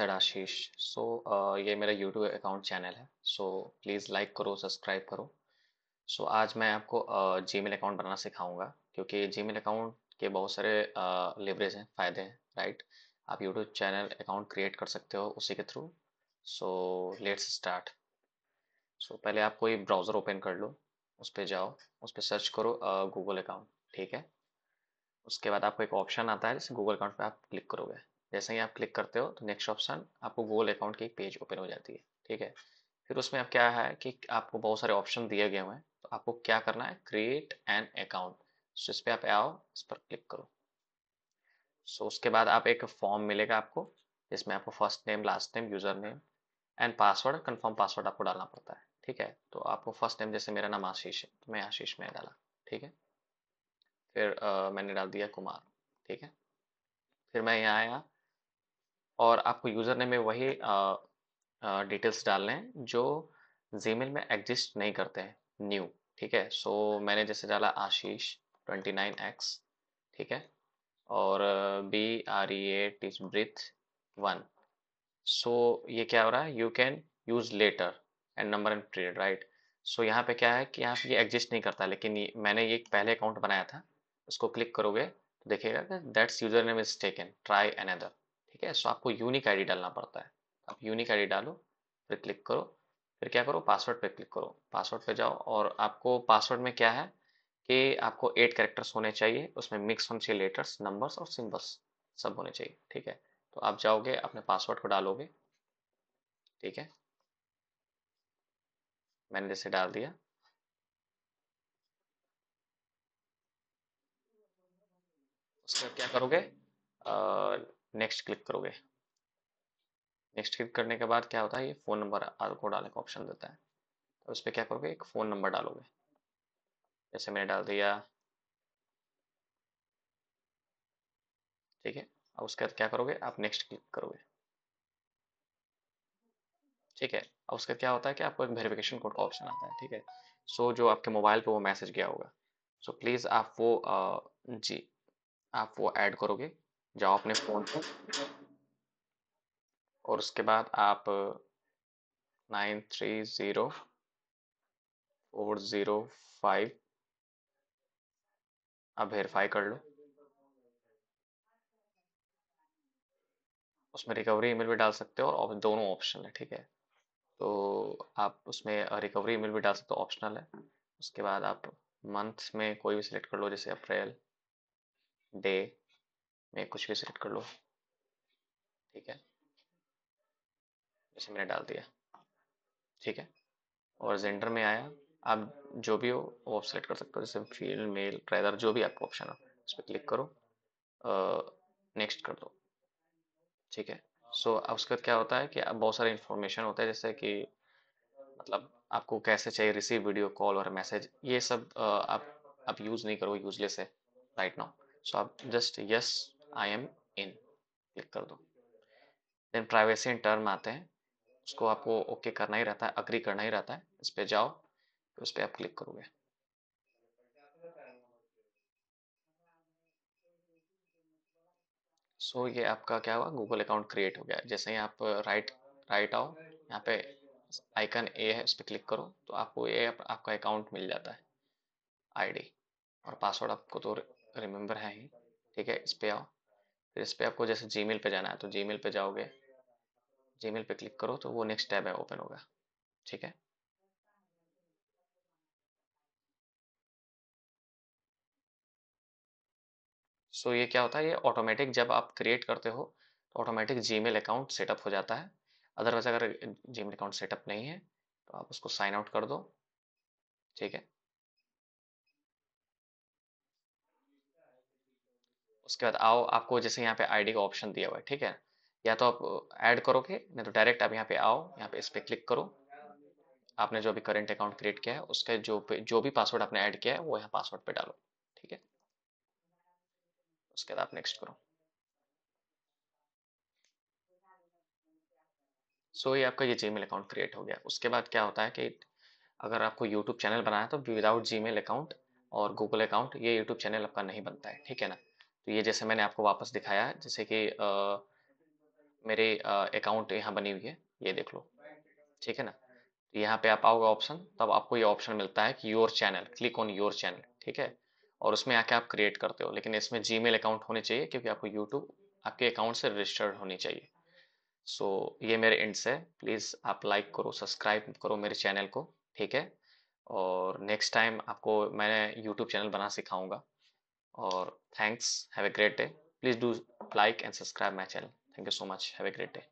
sir आशीष सो ये मेरा YouTube account channel है सो प्लीज़ लाइक करो सब्सक्राइब करो सो so, आज मैं आपको जी मेल अकाउंट बनाना सिखाऊंगा क्योंकि जी मेल अकाउंट के बहुत सारे लेवरेज uh, हैं फ़ायदे हैं राइट आप यूट्यूब चैनल अकाउंट क्रिएट कर सकते हो उसी के through so let's start so पहले आप कोई ब्राउज़र ओपन कर लो उस पर जाओ उस पर सर्च करो गूगल uh, अकाउंट ठीक है उसके बाद आपको एक ऑप्शन आता है जैसे गूगल अकाउंट पर आप क्लिक करोगे जैसे ही आप क्लिक करते हो तो नेक्स्ट ऑप्शन आपको गूगल अकाउंट की एक पेज ओपन हो जाती है ठीक है फिर उसमें आप क्या है कि आपको बहुत सारे ऑप्शन दिए गए हुए हैं तो आपको क्या करना है क्रिएट एन अकाउंट सो इस पर आप आओ इस पर क्लिक करो सो so, उसके बाद आप एक फॉर्म मिलेगा आपको जिसमें आपको first name last name user name and password confirm password आपको डालना पड़ता है ठीक है तो आपको फर्स्ट नेम जैसे मेरा नाम आशीष है तो मैं आशीष में डाला ठीक है फिर आ, मैंने डाल दिया कुमार ठीक है फिर मैं यहाँ आया और आपको यूज़र ने में वही डिटेल्स डालने हैं जो जीमेल में एग्जिस्ट नहीं करते हैं न्यू ठीक है सो so, मैंने जैसे डाला आशीष ट्वेंटी नाइन एक्स ठीक है और B R E eight is breath one so ये क्या हो रहा है you can use letter and number and period right so यहाँ पे क्या है कि यहाँ पे ये एग्जिस्ट नहीं करता लेकिन ये, मैंने ये पहले अकाउंट बनाया था उसको क्लिक करोगे तो देखिएगा that's user name is taken try other ठीक है सो आपको यूनिक आईडी डालना पड़ता है आप यूनिक आईडी डालो फिर क्लिक करो फिर क्या करो पासवर्ड पे क्लिक करो पासवर्ड पे जाओ और आपको पासवर्ड में क्या है कि आपको एट करेक्टर्स होने चाहिए उसमें मिक्स होने चाहिए लेटर्स नंबर्स और सिम्बल्स सब होने चाहिए ठीक है तो आप जाओगे अपने पासवर्ड को डालोगे ठीक है मैंने जैसे डाल दिया उसके क्या करोगे आ, नेक्स्ट क्लिक करोगे नेक्स्ट क्लिक करने के बाद क्या होता है ये फ़ोन नंबर आपको डालने का ऑप्शन देता है तो उस पर क्या करोगे एक फ़ोन नंबर डालोगे जैसे मैंने डाल दिया ठीक है अब उसके बाद क्या करोगे आप नेक्स्ट क्लिक करोगे ठीक है अब उसका क्या होता है कि आपको एक वेरिफिकेशन कोड का ऑप्शन आता है ठीक है सो जो आपके मोबाइल पे वो मैसेज गया होगा सो प्लीज़ आप वो आ, जी आप वो ऐड करोगे जाओ अपने फ़ोन पर और उसके बाद आप nine three zero four zero five आप वेरीफाई कर लो उसमें रिकवरी ईमेल भी डाल सकते हो और दोनों ऑप्शन है ठीक है तो आप उसमें रिकवरी ईमेल भी डाल सकते हो ऑप्शनल है उसके बाद आप मंथ में कोई भी सिलेक्ट कर लो जैसे अप्रैल डे मैं कुछ भी सिलेक्ट कर लूँ ठीक है जैसे मैंने डाल दिया ठीक है और जेंडर में आया आप जो भी हो वो सेलेक्ट कर सकते हो जैसे फील मेल ट्रैदर जो भी आपका ऑप्शन हो उस पर क्लिक करो नेक्स्ट कर दो ठीक है सो so, अब उसके बाद क्या होता है कि अब बहुत सारे इन्फॉर्मेशन होता है जैसे कि मतलब आपको कैसे चाहिए रिसीव वीडियो कॉल और मैसेज ये सब आ, आप आप यूज़ नहीं करो यूजलेस है राइट नाउ सो आप just yes I am in click कर दो देन प्राइवेसी इन टर्म आते हैं उसको आपको ओके okay करना ही रहता है अग्री करना ही रहता है इस पर जाओ तो उस पर आप क्लिक करोगे सो so, ये आपका क्या हुआ गूगल अकाउंट क्रिएट हो गया जैसे ही आप राइट राइट आओ यहाँ पे आइकन ए है उस पर क्लिक करो तो आपको ये आप, आपका अकाउंट मिल जाता है आईडी और पासवर्ड आपको तो रिमेम्बर है ही ठीक है इस पर आओ फिर इस पर आपको जैसे जी पे जाना है तो जी पे जाओगे जी पे क्लिक करो तो वो नेक्स्ट टैब है ओपन होगा ठीक है सो so, ये क्या होता है ये ऑटोमेटिक जब आप क्रिएट करते हो तो ऑटोमेटिक जी अकाउंट सेटअप हो जाता है अदरवाइज अगर जी अकाउंट सेटअप नहीं है तो आप उसको साइन आउट कर दो ठीक है उसके बाद आओ आपको जैसे यहाँ पे आईडी का ऑप्शन दिया हुआ है ठीक है या तो आप ऐड uh, करोगे नहीं तो डायरेक्ट आप यहाँ पे आओ यहाँ पे इस पर क्लिक करो आपने जो भी करेंट अकाउंट क्रिएट किया है उसके जो जो भी पासवर्ड आपने ऐड किया है वो यहाँ पासवर्ड पे डालो ठीक है उसके बाद आप नेक्स्ट करो सो so, ये आपका ये जीमेल अकाउंट क्रिएट हो गया उसके बाद क्या होता है कि अगर आपको यूट्यूब चैनल बनाया है तो विदाउट जीमेल अकाउंट और गूगल अकाउंट ये यूट्यूब चैनल आपका नहीं बनता है ठीक है ना तो ये जैसे मैंने आपको वापस दिखाया जैसे कि मेरे अकाउंट यहाँ बनी हुई है ये देख लो ठीक है ना तो यहाँ पे आप आओगे ऑप्शन तब आपको ये ऑप्शन मिलता है कि your channel click on your channel ठीक है और उसमें आके आप क्रिएट करते हो लेकिन इसमें जी अकाउंट होने चाहिए क्योंकि आपको यूट्यूब आपके अकाउंट से रजिस्टर्ड होनी चाहिए सो so, ये मेरे एंड से प्लीज़ आप लाइक करो सब्सक्राइब करो मेरे चैनल को ठीक है और नेक्स्ट टाइम आपको मैंने यूट्यूब चैनल बना सिखाऊंगा or thanks have a great day please do like and subscribe my channel thank you so much have a great day